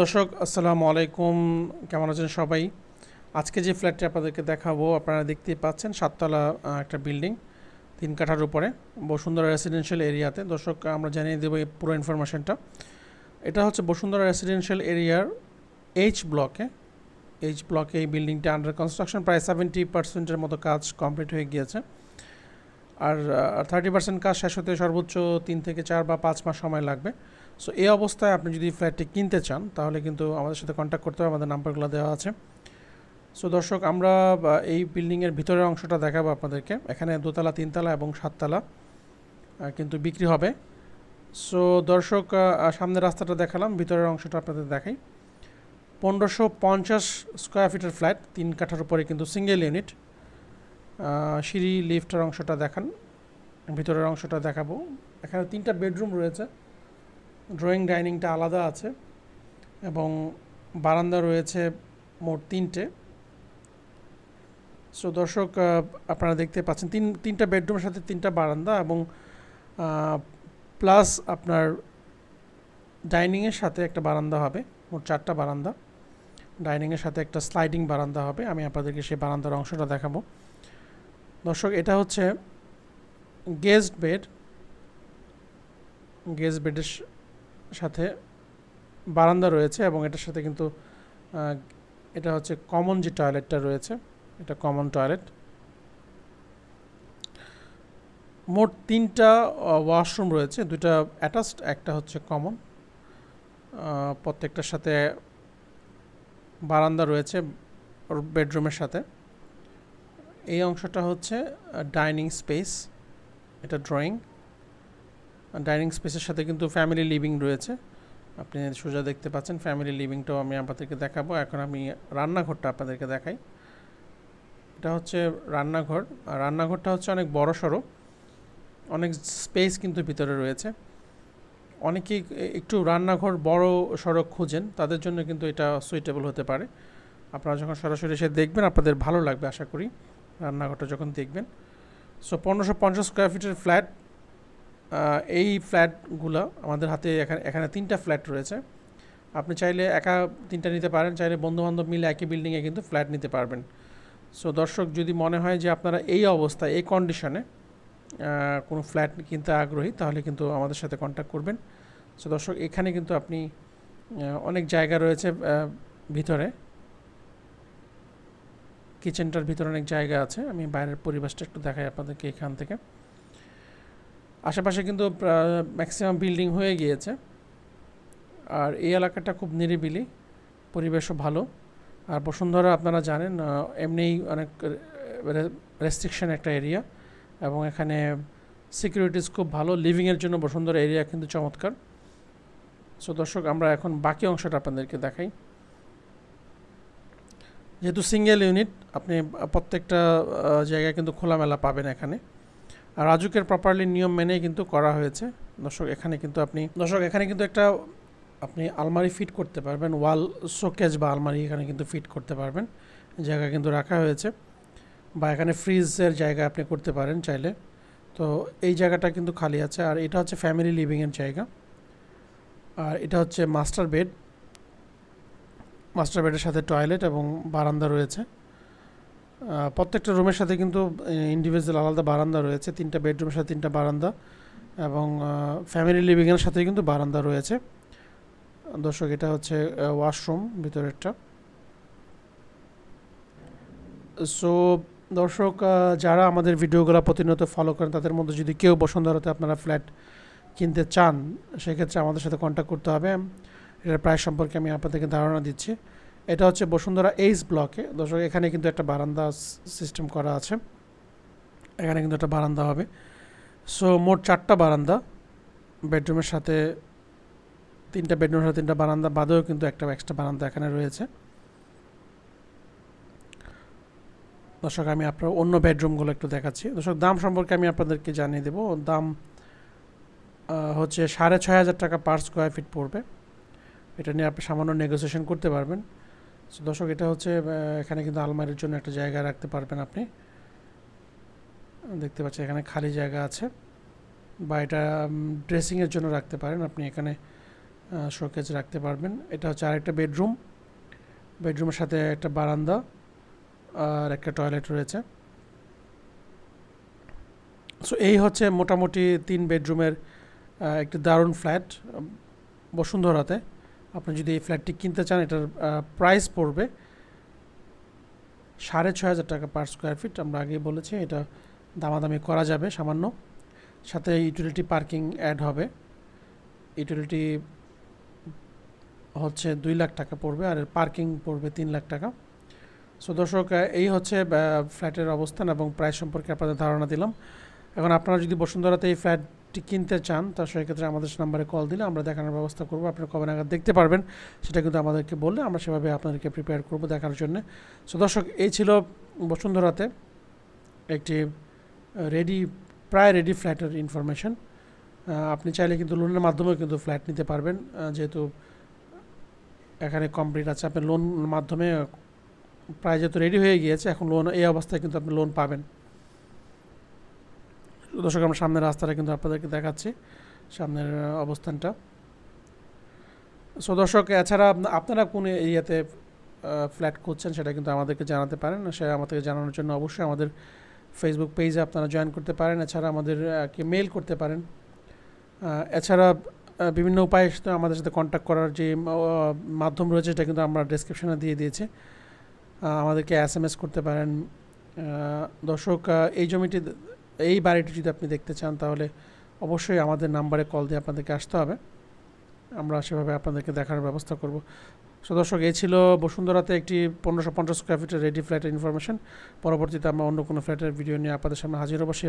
দর্শক আসসালামু আলাইকুম কেমন আছেন সবাই আজকে যে ফ্ল্যাটটি আপনাদেরকে দেখাবো আপনারা দেখতে পাচ্ছেন সাততলা একটা বিল্ডিং তিন কাঠার উপরে বসুন্ধরা রেসিডেন্সিয়াল এরিয়াতে দর্শক আমরা জানিয়ে দেবো এই পুরো ইনফরমেশনটা এটা হচ্ছে বসুন্ধরা রেসিডেন্সিয়াল এরিয়ার এইচ ব্লকে এইচ ব্লকে এই বিল্ডিংটা আন্ডার কনস্ট্রাকশন প্রায় সেভেন্টি পার্সেন্টের মতো কাজ কমপ্লিট হয়ে গিয়েছে আর থার্টি পার্সেন্ট কাজ শেষ হতে সর্বোচ্চ তিন থেকে চার বা পাঁচ মাস সময় লাগবে সো এই অবস্থায় আপনি যদি ফ্ল্যাটটি কিনতে চান তাহলে কিন্তু আমাদের সাথে কন্ট্যাক্ট করতে হবে আমাদের নাম্বারগুলো দেওয়া আছে সো দর্শক আমরা এই বিল্ডিংয়ের ভিতরের অংশটা দেখাবো আপনাদেরকে এখানে দোতলা তিনতলা এবং সাততলা কিন্তু বিক্রি হবে সো দর্শক সামনের রাস্তাটা দেখালাম ভিতরের অংশটা আপনাদের দেখাই পনেরোশো পঞ্চাশ স্কোয়ার ফিটের ফ্ল্যাট তিন কাঠার উপরে কিন্তু সিঙ্গেল ইউনিট সিঁড়ি লিফটের অংশটা দেখান ভিতরের অংশটা দেখাবো এখানে তিনটা বেডরুম রয়েছে ড্রয়িং ডাইনিংটা আলাদা আছে এবং বারান্দা রয়েছে মোট তিনটে সো দর্শক আপনারা দেখতে পাচ্ছেন তিন তিনটা বেডরুমের সাথে তিনটা বারান্দা এবং প্লাস আপনার ডাইনিংয়ের সাথে একটা বারান্দা হবে মোট চারটা বারান্দা ডাইনিংয়ের সাথে একটা স্লাইডিং বারান্দা হবে আমি আপনাদেরকে সেই বারান্দার অংশটা দেখাবো দর্শক এটা হচ্ছে গেস্ট বেড গেস্ট বেডের সাথে বারান্দা রয়েছে এবং এটার সাথে কিন্তু এটা হচ্ছে কমন যে টয়লেটটা রয়েছে এটা কমন টয়লেট মোট তিনটা ওয়াশরুম রয়েছে দুটা অ্যাটাচড একটা হচ্ছে কমন প্রত্যেকটার সাথে বারান্দা রয়েছে বেডরুমের সাথে এই অংশটা হচ্ছে ডাইনিং স্পেস এটা ড্রয়িং ডাইনিং স্পেসের সাথে কিন্তু ফ্যামিলি লিভিং রয়েছে আপনি সোজা দেখতে পাচ্ছেন ফ্যামিলি লিভিংটাও আমি আপনাদেরকে দেখাবো এখন আমি রান্নাঘরটা আপনাদেরকে দেখাই এটা হচ্ছে রান্নাঘর রান্নাঘরটা হচ্ছে অনেক বড় সড়ো অনেক স্পেস কিন্তু ভিতরে রয়েছে অনেকেই একটু রান্নাঘর বড় সড়ক খুঁজেন তাদের জন্য কিন্তু এটা সুইটেবল হতে পারে আপনারা যখন সরাসরি এসে দেখবেন আপনাদের ভালো লাগবে আশা করি রান্নাঘরটা যখন দেখবেন সো পনেরোশো পঞ্চাশ স্কোয়ার ফিটের ফ্ল্যাট এই ফ্ল্যাটগুলো আমাদের হাতে এখানে এখানে তিনটা ফ্ল্যাট রয়েছে আপনি চাইলে একা তিনটা নিতে পারেন চাইলে বন্ধুবান্ধব মিলে একই বিল্ডিংয়ে কিন্তু ফ্ল্যাট নিতে পারবেন সো দর্শক যদি মনে হয় যে আপনারা এই অবস্থায় এই কন্ডিশনে কোনো ফ্ল্যাট কিনতে আগ্রহী তাহলে কিন্তু আমাদের সাথে কন্ট্যাক্ট করবেন সো দর্শক এখানে কিন্তু আপনি অনেক জায়গা রয়েছে ভিতরে কিচেনটার ভিতরে অনেক জায়গা আছে আমি বাইরের পরিবেশটা একটু দেখাই আপনাদেরকে এখান থেকে আশেপাশে কিন্তু ম্যাক্সিমাম বিল্ডিং হয়ে গিয়েছে আর এই এলাকাটা খুব নিরিবিলি পরিবেশও ভালো আর বসুন্ধরা আপনারা জানেন এমনিই অনেক রেস্ট্রিকশন একটা এরিয়া এবং এখানে সিকিউরিটিস খুব ভালো লিভিংয়ের জন্য বসুন্ধরা এরিয়া কিন্তু চমৎকার সো দর্শক আমরা এখন বাকি অংশটা আপনাদেরকে দেখাই যেহেতু সিঙ্গেল ইউনিট আপনি প্রত্যেকটা জায়গায় কিন্তু খোলামেলা পাবেন এখানে রাজুকের প্রপারলি নিয়ম মেনেই কিন্তু করা হয়েছে দর্শক এখানে কিন্তু আপনি দর্শক এখানে কিন্তু একটা আপনি আলমারি ফিট করতে পারবেন ওয়াল শোকেজ বা আলমারি এখানে কিন্তু ফিট করতে পারবেন জায়গা কিন্তু রাখা হয়েছে বা এখানে ফ্রিজের জায়গা আপনি করতে পারেন চাইলে তো এই জায়গাটা কিন্তু খালি আছে আর এটা হচ্ছে ফ্যামিলি লিভিংয়ের জায়গা আর এটা হচ্ছে মাস্টার বেড মাস্টার বেডের সাথে টয়লেট এবং বারান্দা রয়েছে প্রত্যেকটা রুমের সাথে কিন্তু ইন্ডিভিজুয়াল আলাদা বারান্দা রয়েছে তিনটা বেডরুমের সাথে তিনটা বারান্দা এবং ফ্যামিলি লিভিংয়ের সাথে কিন্তু বারান্দা রয়েছে দর্শক এটা হচ্ছে ওয়াশরুম ভিতরেরটা সো দর্শক যারা আমাদের ভিডিওগুলো প্রতিনিয়ত ফলো করেন তাদের মধ্যে যদি কেউ বসুন্ধরাতে আপনারা ফ্ল্যাট কিনতে চান সেক্ষেত্রে আমাদের সাথে কন্ট্যাক্ট করতে হবে এটার প্রায় সম্পর্কে আমি আপনাদেরকে ধারণা দিচ্ছি এটা হচ্ছে বসুন্ধরা এইচ ব্লকে দর্শক এখানে কিন্তু একটা বারান্দা সিস্টেম করা আছে এখানে কিন্তু একটা বারান্দা হবে সো মোট চারটা বারান্দা বেডরুমের সাথে তিনটা বেডরুমের সাথে তিনটা বারান্দা বাদেও কিন্তু একটা এক্সট্রা বারান্দা এখানে রয়েছে দর্শক আমি আপনার অন্য বেডরুমগুলো একটু দেখাচ্ছি দর্শক দাম সম্পর্কে আমি আপনাদেরকে জানিয়ে দেবো দাম হচ্ছে সাড়ে ছয় হাজার টাকা পার স্কোয়ার ফিট পড়বে এটা নিয়ে আপনি সামান্য নেগোসিয়েশন করতে পারবেন দর্শক এটা হচ্ছে এখানে কিন্তু আলমারির জন্য একটা জায়গা রাখতে পারবেন আপনি দেখতে পাচ্ছেন এখানে খালি জায়গা আছে বা এটা ড্রেসিংয়ের জন্য রাখতে পারেন আপনি এখানে শোকেজ রাখতে পারবেন এটা হচ্ছে আরেকটা বেডরুম বেডরুমের সাথে একটা বারান্দা আর একটা টয়লেট রয়েছে সো এই হচ্ছে মোটামুটি তিন বেডরুমের একটি দারুণ ফ্ল্যাট বসুন্ধরাতে আপনি যদি এই ফ্ল্যাটটি কিনতে চান এটার প্রাইস পড়বে সাড়ে ছ হাজার টাকা পার স্কোয়ার ফিট আমরা আগেই বলেছি এটা দামাদামি করা যাবে সামান্য সাথে ইউটিলিটি পার্কিং অ্যাড হবে ইউটিলিটি হচ্ছে দুই লাখ টাকা পড়বে আর পার্কিং পড়বে তিন লাখ টাকা সো দর্শক এই হচ্ছে ফ্ল্যাটের অবস্থান এবং প্রাইস সম্পর্কে আপনাদের ধারণা দিলাম এখন আপনারা যদি বসুন্ধরাতে এই ফ্ল্যাট কিনতে চান তা সেক্ষেত্রে আমাদের নাম্বারে কল দিলে আমরা দেখানোর ব্যবস্থা করবো আপনি কবে নাগাদ দেখতে পারবেন সেটা কিন্তু আমাদেরকে বললে আমরা সেভাবে আপনাদেরকে প্রিপেয়ার করব দেখার জন্য সো দর্শক এই ছিল বসুন্ধরাতে একটি রেডি প্রায় রেডি ফ্ল্যাটের ইনফরমেশন আপনি চাইলে কিন্তু লোনের মাধ্যমেও কিন্তু ফ্ল্যাট নিতে পারবেন যেহেতু এখানে কমপ্লিট আছে আপনি লোন মাধ্যমে প্রায় যেহেতু রেডি হয়ে গিয়েছে এখন লোন এই অবস্থায় কিন্তু আপনি লোন পাবেন দর্শক আমরা সামনের রাস্তাটা কিন্তু আপনাদেরকে দেখাচ্ছি সামনের অবস্থানটা সো দর্শক এছাড়া আপনারা কোন এরিয়াতে ফ্ল্যাট খুঁজছেন সেটা কিন্তু আমাদেরকে জানাতে পারেন সে আমাদেরকে জানানোর জন্য অবশ্যই আমাদের ফেসবুক পেজে আপনারা জয়েন করতে পারেন এছাড়া আমাদেরকে মেল করতে পারেন এছাড়া বিভিন্ন উপায়ে আমাদের সাথে কন্ট্যাক্ট করার যে মাধ্যম রয়েছে সেটা কিন্তু আমরা ডিসক্রিপশানে দিয়ে দিয়েছি আমাদেরকে এস করতে পারেন দর্শক এই জমিটি এই বাড়িটি যদি আপনি দেখতে চান তাহলে অবশ্যই আমাদের নাম্বারে কল দিয়ে আপনাদেরকে আসতে হবে আমরা সেভাবে আপনাদেরকে দেখার ব্যবস্থা করব সো দর্শক এই ছিল বসুন্ধরাতে একটি পনেরোশো পঞ্চাশ স্কোয়ার ফিটের রেডি ফ্ল্যাটের ইনফরমেশন পরবর্তীতে আমরা অন্য কোনো ফ্ল্যাটের ভিডিও নিয়ে আপনাদের সামনে হাজির হবো সে